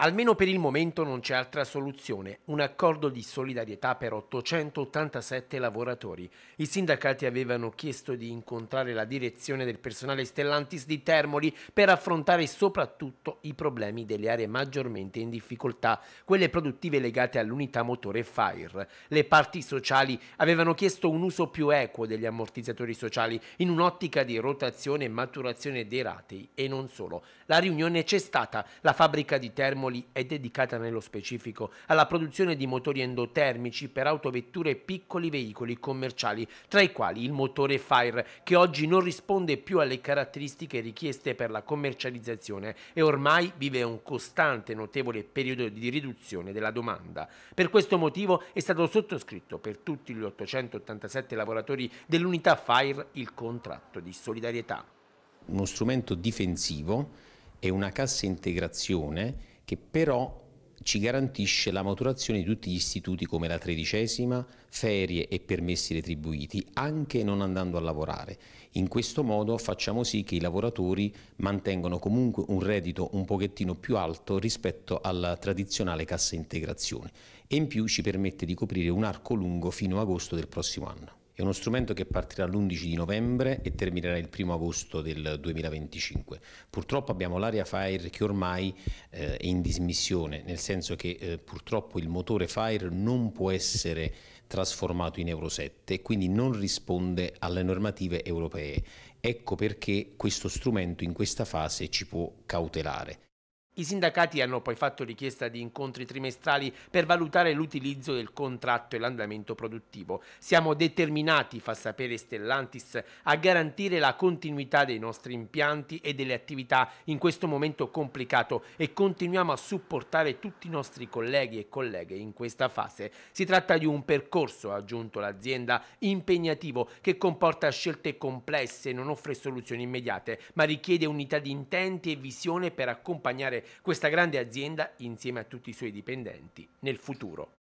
Almeno per il momento non c'è altra soluzione, un accordo di solidarietà per 887 lavoratori. I sindacati avevano chiesto di incontrare la direzione del personale Stellantis di Termoli per affrontare soprattutto i problemi delle aree maggiormente in difficoltà, quelle produttive legate all'unità motore Fire. Le parti sociali avevano chiesto un uso più equo degli ammortizzatori sociali in un'ottica di rotazione e maturazione dei ratei e non solo. La riunione c'è stata, la fabbrica di Termoli Napoli è dedicata nello specifico alla produzione di motori endotermici per autovetture e piccoli veicoli commerciali, tra i quali il motore Fire, che oggi non risponde più alle caratteristiche richieste per la commercializzazione e ormai vive un costante notevole periodo di riduzione della domanda. Per questo motivo è stato sottoscritto per tutti gli 887 lavoratori dell'unità Fire il contratto di solidarietà. Uno strumento difensivo è una cassa integrazione che però ci garantisce la maturazione di tutti gli istituti come la tredicesima, ferie e permessi retribuiti, anche non andando a lavorare. In questo modo facciamo sì che i lavoratori mantengano comunque un reddito un pochettino più alto rispetto alla tradizionale cassa integrazione e in più ci permette di coprire un arco lungo fino a agosto del prossimo anno. È uno strumento che partirà l'11 di novembre e terminerà il 1 agosto del 2025. Purtroppo abbiamo l'area Fire che ormai eh, è in dismissione, nel senso che eh, purtroppo il motore Fire non può essere trasformato in Euro 7 e quindi non risponde alle normative europee. Ecco perché questo strumento in questa fase ci può cautelare. I sindacati hanno poi fatto richiesta di incontri trimestrali per valutare l'utilizzo del contratto e l'andamento produttivo. Siamo determinati, fa sapere Stellantis, a garantire la continuità dei nostri impianti e delle attività in questo momento complicato e continuiamo a supportare tutti i nostri colleghi e colleghe in questa fase. Si tratta di un percorso, ha aggiunto l'azienda, impegnativo che comporta scelte complesse, non offre soluzioni immediate, ma richiede unità di intenti e visione per accompagnare questa grande azienda insieme a tutti i suoi dipendenti nel futuro.